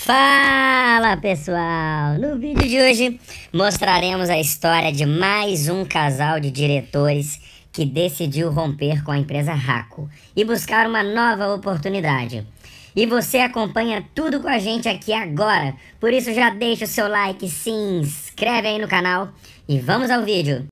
Fala pessoal! No vídeo de hoje mostraremos a história de mais um casal de diretores que decidiu romper com a empresa Raco e buscar uma nova oportunidade. E você acompanha tudo com a gente aqui agora, por isso já deixa o seu like, se inscreve aí no canal e vamos ao vídeo!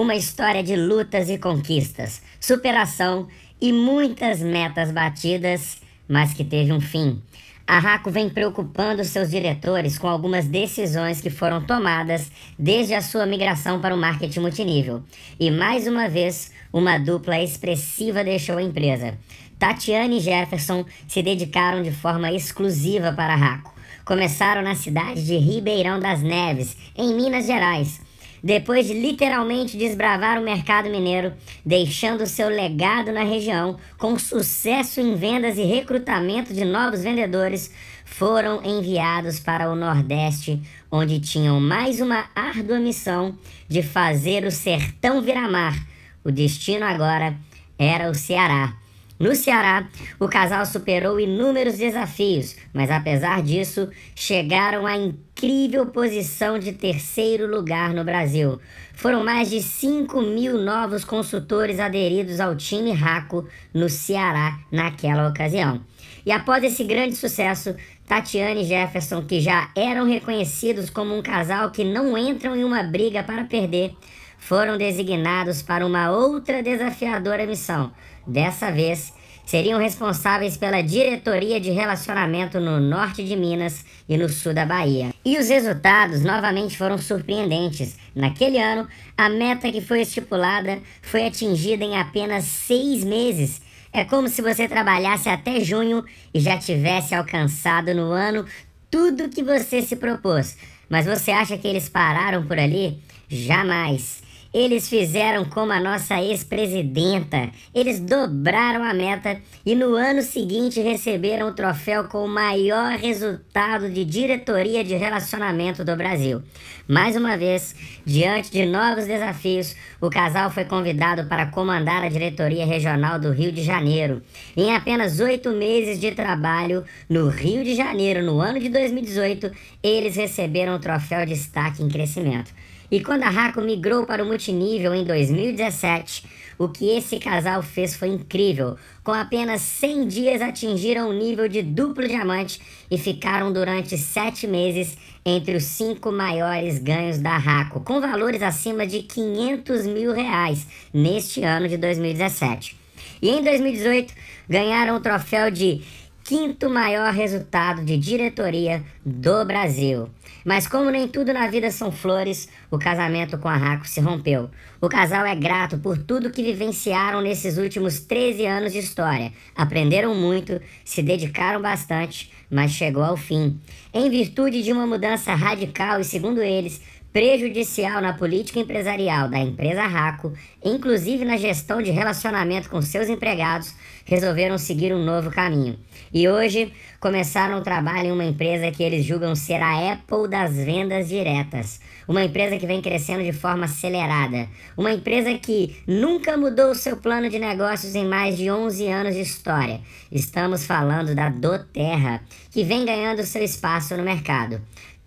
Uma história de lutas e conquistas, superação e muitas metas batidas, mas que teve um fim. A RACO vem preocupando seus diretores com algumas decisões que foram tomadas desde a sua migração para o marketing multinível. E mais uma vez, uma dupla expressiva deixou a empresa. Tatiane e Jefferson se dedicaram de forma exclusiva para a RACO. Começaram na cidade de Ribeirão das Neves, em Minas Gerais depois de literalmente desbravar o mercado mineiro, deixando seu legado na região, com sucesso em vendas e recrutamento de novos vendedores, foram enviados para o Nordeste, onde tinham mais uma árdua missão de fazer o sertão virar mar. O destino agora era o Ceará. No Ceará, o casal superou inúmeros desafios, mas apesar disso, chegaram à incrível posição de terceiro lugar no Brasil. Foram mais de 5 mil novos consultores aderidos ao time RACO no Ceará naquela ocasião. E após esse grande sucesso, Tatiane e Jefferson, que já eram reconhecidos como um casal que não entram em uma briga para perder, foram designados para uma outra desafiadora missão. Dessa vez, seriam responsáveis pela diretoria de relacionamento no norte de Minas e no sul da Bahia. E os resultados novamente foram surpreendentes. Naquele ano, a meta que foi estipulada foi atingida em apenas seis meses. É como se você trabalhasse até junho e já tivesse alcançado no ano tudo que você se propôs. Mas você acha que eles pararam por ali? Jamais. Eles fizeram como a nossa ex-presidenta. Eles dobraram a meta e no ano seguinte receberam o troféu com o maior resultado de diretoria de relacionamento do Brasil. Mais uma vez, diante de novos desafios, o casal foi convidado para comandar a diretoria regional do Rio de Janeiro. Em apenas oito meses de trabalho no Rio de Janeiro, no ano de 2018, eles receberam o troféu destaque em crescimento. E quando a Raco migrou para o multinível em 2017, o que esse casal fez foi incrível. Com apenas 100 dias atingiram o nível de duplo diamante e ficaram durante 7 meses entre os cinco maiores ganhos da Raco, com valores acima de 500 mil reais neste ano de 2017. E em 2018 ganharam o troféu de quinto maior resultado de diretoria do Brasil. Mas como nem tudo na vida são flores, o casamento com a Raco se rompeu. O casal é grato por tudo que vivenciaram nesses últimos 13 anos de história. Aprenderam muito, se dedicaram bastante, mas chegou ao fim. Em virtude de uma mudança radical e, segundo eles, prejudicial na política empresarial da empresa Raco, inclusive na gestão de relacionamento com seus empregados, resolveram seguir um novo caminho. E hoje começaram o trabalho em uma empresa que eles julgam ser a Apple das vendas diretas. Uma empresa que vem crescendo de forma acelerada. Uma empresa que nunca mudou seu plano de negócios em mais de 11 anos de história. Estamos falando da Doterra, que vem ganhando seu espaço no mercado.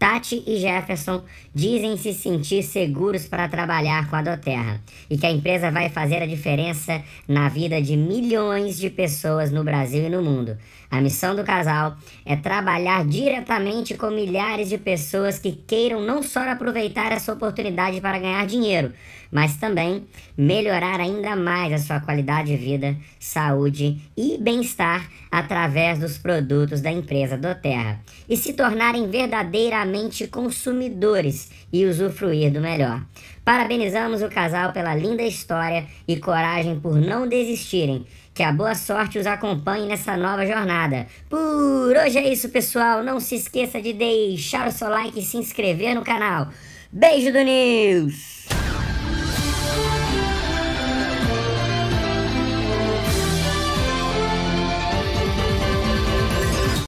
Tati e Jefferson dizem se sentir seguros para trabalhar com a Doterra e que a empresa vai fazer a diferença na vida de milhões de pessoas no Brasil e no mundo. A missão do casal é trabalhar diretamente com milhares de pessoas que queiram não só aproveitar essa oportunidade para ganhar dinheiro, mas também melhorar ainda mais a sua qualidade de vida, saúde e bem-estar através dos produtos da empresa Doterra e se tornarem verdadeiramente consumidores e usufruir do melhor. Parabenizamos o casal pela linda história e coragem por não desistirem. Que a boa sorte os acompanhe nessa nova jornada. Por hoje é isso, pessoal. Não se esqueça de deixar o seu like e se inscrever no canal. Beijo do News!